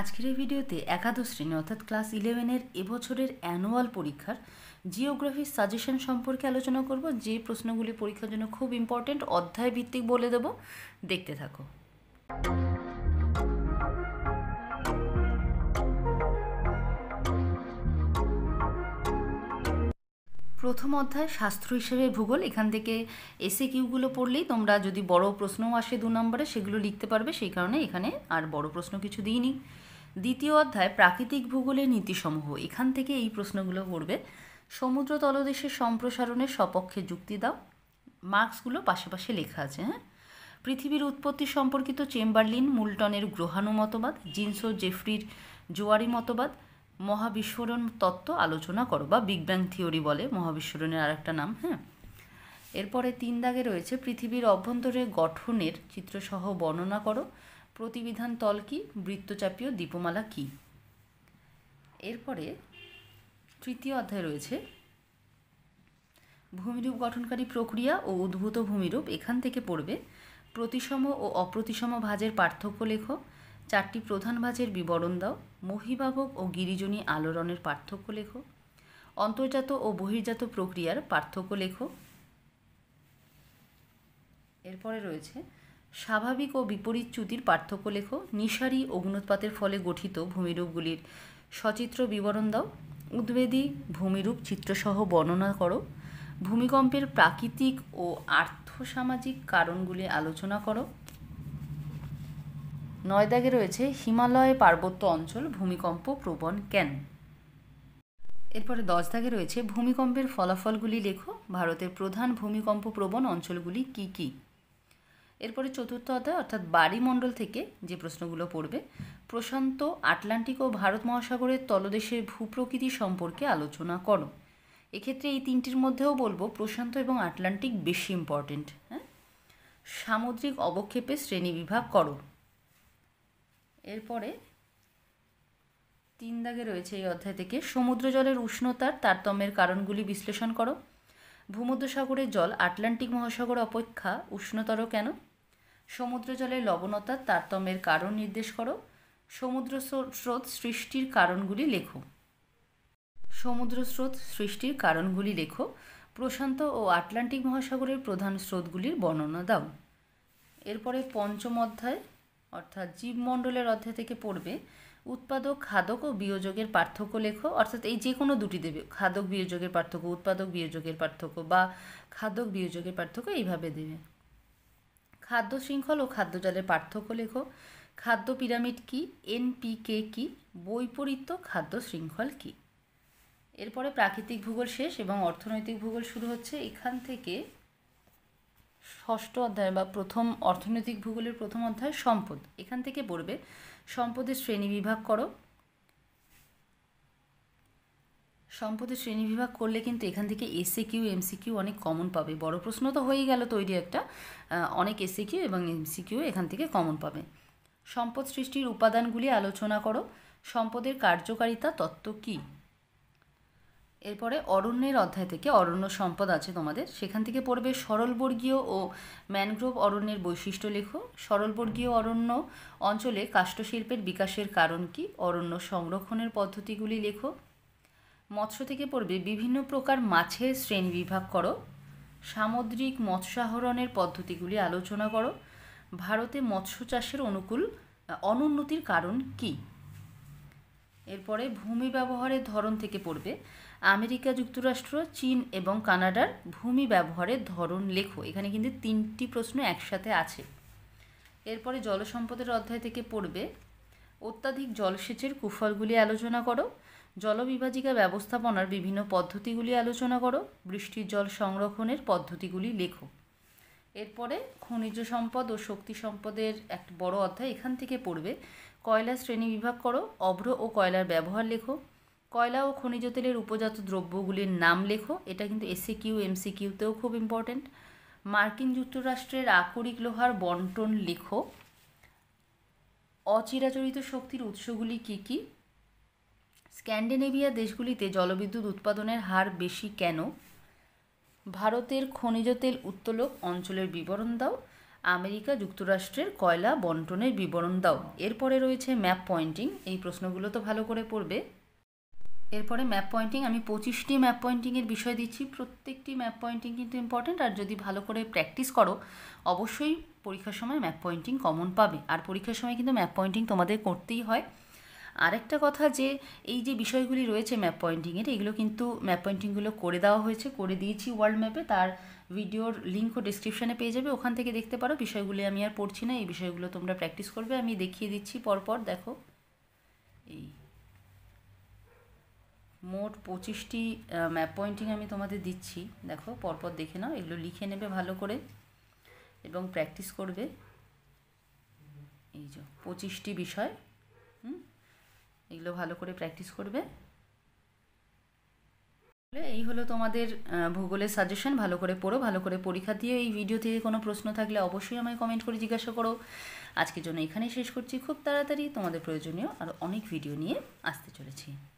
আজকের এই ভিডিওতে একাদশ শ্রেণী অর্থাৎ ক্লাস ইলেভেনের এবছরের অ্যানুয়াল পরীক্ষার জিওগ্রাফির সাজেশন সম্পর্কে আলোচনা করব যে প্রশ্নগুলি পরীক্ষার জন্য খুব ইম্পর্টেন্ট অধ্যায় ভিত্তিক বলে দেব দেখতে থাকো প্রথম অধ্যায় শাস্ত্র হিসেবে ভূগোল এখান থেকে এসে কিউগুলো পড়লেই তোমরা যদি বড় প্রশ্নও আসে দু নম্বরে সেগুলো লিখতে পারবে সেই কারণে এখানে আর বড় প্রশ্ন কিছু দিইনি দ্বিতীয় অধ্যায় প্রাকৃতিক ভূগোলের নীতিসমূহ এখান থেকে এই প্রশ্নগুলো পড়বে সমুদ্র তলদেশের সম্প্রসারণের সপক্ষে যুক্তি দাও মার্কসগুলো পাশাপাশি লেখা আছে হ্যাঁ পৃথিবীর উৎপত্তি সম্পর্কিত চেম্বারলিন মুলটনের গ্রহাণু মতবাদ ও জেফরির জোয়ারি মতবাদ মহাবিস্ফোরণ তত্ত্ব আলোচনা করো বা বিগ ব্যাং থিওরি বলে মহাবিস্ফোরণের আর একটা নাম হ্যাঁ এরপরে তিন দাগে রয়েছে পৃথিবীর অভ্যন্তরে গঠনের চিত্রসহ বর্ণনা করো প্রতিবিধান তল কি বৃত্তচাপীয় দীপমালা কি এরপরে তৃতীয় অধ্যায় রয়েছে ভূমিরূপ গঠনকারী প্রক্রিয়া ও উদ্ভূত ভূমিরূপ এখান থেকে পড়বে প্রতিসম ও অপ্রতিসম ভাজের পার্থক্য লেখো চারটি প্রধান ভাজের বিবরণ দাও মহিভাবক ও গিরিজনী আলোড়নের পার্থক্য লেখো অন্তর্জাত ও বহির্জাত প্রক্রিয়ার পার্থক্য লেখো এরপরে রয়েছে স্বাভাবিক ও বিপরীত চ্যুতির পার্থক্য লেখো নিশারি অগ্নুৎপাতের ফলে গঠিত ভূমিরূপগুলির সচিত্র বিবরণ দাও উদ্বেদী ভূমিরূপ চিত্রসহ বর্ণনা করো ভূমিকম্পের প্রাকৃতিক ও আর্থসামাজিক কারণগুলি আলোচনা করো নয় দাগে রয়েছে হিমালয় পার্বত্য অঞ্চল ভূমিকম্প প্রবণ কেন এরপরে দশ দাগে রয়েছে ভূমিকম্পের ফলাফলগুলি লেখো ভারতের প্রধান ভূমিকম্প প্রবণ অঞ্চলগুলি কি কি। এরপরে চতুর্থ অধ্যায় অর্থাৎ বাড়িমণ্ডল থেকে যে প্রশ্নগুলো পড়বে প্রশান্ত আটলান্টিক ও ভারত মহাসাগরের তলদেশের ভূপ্রকৃতি সম্পর্কে আলোচনা করো এক্ষেত্রে এই তিনটির মধ্যেও বলবো প্রশান্ত এবং আটলান্টিক বেশি ইম্পর্টেন্ট হ্যাঁ সামুদ্রিক অবক্ষেপে শ্রেণী বিভাগ করো এরপরে তিন দাগে রয়েছে এই অধ্যায় থেকে সমুদ্র জলের উষ্ণতার তারতম্যের কারণগুলি বিশ্লেষণ করো ভূমধ্যসাগরের জল আটলান্টিক মহাসাগর অপেক্ষা উষ্ণতর কেন সমুদ্র জলের লবণতার তারতম্যের কারণ নির্দেশ করো সমুদ্র স্রোত সৃষ্টির কারণগুলি লেখো সমুদ্র স্রোত সৃষ্টির কারণগুলি লেখো প্রশান্ত ও আটলান্টিক মহাসাগরের প্রধান স্রোতগুলির বর্ণনা দাও এরপরে পঞ্চম অধ্যায় অর্থাৎ জীবমণ্ডলের অধ্যায় থেকে পড়বে উৎপাদক খাদক ও বিয়োজকের পার্থক্য লেখো অর্থাৎ এই যে কোনো দুটি দেবে খাদক বিয়োজকের পার্থক্য উৎপাদক বিয়োজকের পার্থক্য বা খাদক বিয়োজকের পার্থক্য এইভাবে দেবে খাদ্য শৃঙ্খল ও খাদ্য জালের পার্থক্য লেখো খাদ্য পিরামিড কি এনপিকে কি বৈপরীত্য খাদ্য শৃঙ্খল কি এরপরে প্রাকৃতিক ভূগোল শেষ এবং অর্থনৈতিক ভূগোল শুরু হচ্ছে এখান থেকে ষষ্ঠ অধ্যায় বা প্রথম অর্থনৈতিক ভূগোলের প্রথম অধ্যায় সম্পদ এখান থেকে পড়বে সম্পদের শ্রেণী বিভাগ করো সম্পদের শ্রেণী বিভাগ করলে কিন্তু এখান থেকে এসএ কিউ এমসি কিউ অনেক কমন পাবে বড় প্রশ্ন তো হয়েই গেল তৈরি একটা অনেক এসএ কিউ এবং এমসি কিউ এখান থেকে কমন পাবে সম্পদ সৃষ্টির উপাদানগুলি আলোচনা করো সম্পদের কার্যকারিতা তত্ত্ব কী এরপরে অরণ্যের অধ্যায় থেকে অরণ্য সম্পদ আছে তোমাদের সেখান থেকে পড়বে সরলবর্গীয় ও ম্যানগ্রোভ অরণ্যের বৈশিষ্ট্য লেখো সরলবর্গীয় অরণ্য অঞ্চলে কাষ্ঠশিল্পের বিকাশের কারণ কি অরণ্য সংরক্ষণের পদ্ধতিগুলি লেখো মৎস্য থেকে পড়বে বিভিন্ন প্রকার মাছের শ্রেণী বিভাগ করো সামুদ্রিক মৎস্যাহরণের পদ্ধতিগুলি আলোচনা করো ভারতে মৎস্য চাষের অনুকূল অনুন্নতির কারণ কি এরপরে ভূমি ব্যবহারের ধরন থেকে পড়বে আমেরিকা যুক্তরাষ্ট্র চীন এবং কানাডার ভূমি ব্যবহারের ধরন লেখো এখানে কিন্তু তিনটি প্রশ্ন একসাথে আছে এরপরে জলসম্পদের অধ্যায় থেকে পড়বে অত্যাধিক জলসেচের কুফলগুলি আলোচনা করো জলবিভাজিকা ব্যবস্থাপনার বিভিন্ন পদ্ধতিগুলি আলোচনা করো বৃষ্টির জল সংরক্ষণের পদ্ধতিগুলি লেখো এরপরে খনিজ সম্পদ ও শক্তি সম্পদের এক বড় অধ্যায় এখান থেকে পড়বে কয়লা শ্রেণী বিভাগ করো অভ্র ও কয়লার ব্যবহার লেখো কয়লা ও খনিজ তেলের উপজাত দ্রব্যগুলির নাম লেখো এটা কিন্তু এসসি কিউ এমসি কিউতেও খুব ইম্পর্টেন্ট মার্কিন যুক্তরাষ্ট্রের আকরিক লোহার বন্টন লেখো অচিরাচরিত শক্তির উৎসগুলি কী কী স্ক্যান্ডিনেভিয়া দেশগুলিতে জলবিদ্যুৎ উৎপাদনের হার বেশি কেন ভারতের খনিজ তেল উত্তোলক অঞ্চলের বিবরণ দাও আমেরিকা যুক্তরাষ্ট্রের কয়লা বন্টনের বিবরণ দাও এরপরে রয়েছে ম্যাপ পয়েন্টিং এই প্রশ্নগুলো তো ভালো করে পড়বে এরপরে ম্যাপ পয়েন্টিং আমি পঁচিশটি ম্যাপ পয়েন্টিংয়ের বিষয় দিচ্ছি প্রত্যেকটি ম্যাপ পয়েন্টিং কিন্তু ইম্পর্ট্যান্ট আর যদি ভালো করে প্র্যাকটিস করো অবশ্যই পরীক্ষার সময় ম্যাপ পয়েন্টিং কমন পাবে আর পরীক্ষার সময় কিন্তু ম্যাপ পয়েন্টিং তোমাদের করতেই হয় আরেকটা কথা যে এই যে বিষয়গুলি রয়েছে ম্যাপ পয়েন্টিংয়ের এগুলো কিন্তু ম্যাপ পয়েন্টিংগুলো করে দেওয়া হয়েছে করে দিয়েছি ওয়ার্ল্ড ম্যাপে তার ভিডিওর লিঙ্কও ডিসক্রিপশানে পেয়ে যাবে ওখান থেকে দেখতে পারো বিষয়গুলি আমি আর পড়ছি না এই বিষয়গুলো তোমরা প্র্যাকটিস করবে আমি দেখিয়ে দিচ্ছি পরপর দেখো এই মোট পঁচিশটি ম্যাপ পয়েন্টিং আমি তোমাদের দিচ্ছি দেখো পরপর দেখে নাও এগুলো লিখে নেবে ভালো করে এবং প্র্যাকটিস করবে এই যে পঁচিশটি বিষয় হুম এগুলো ভালো করে প্র্যাকটিস করবে এই হলো তোমাদের ভূগোলের সাজেশন ভালো করে পড়ো ভালো করে পরীক্ষা দিয়ে এই ভিডিও থেকে কোনো প্রশ্ন থাকলে অবশ্যই আমায় কমেন্ট করে জিজ্ঞাসা করো আজকের জন্য এখানেই শেষ করছি খুব তাড়াতাড়ি তোমাদের প্রয়োজনীয় আর অনেক ভিডিও নিয়ে আসতে চলেছি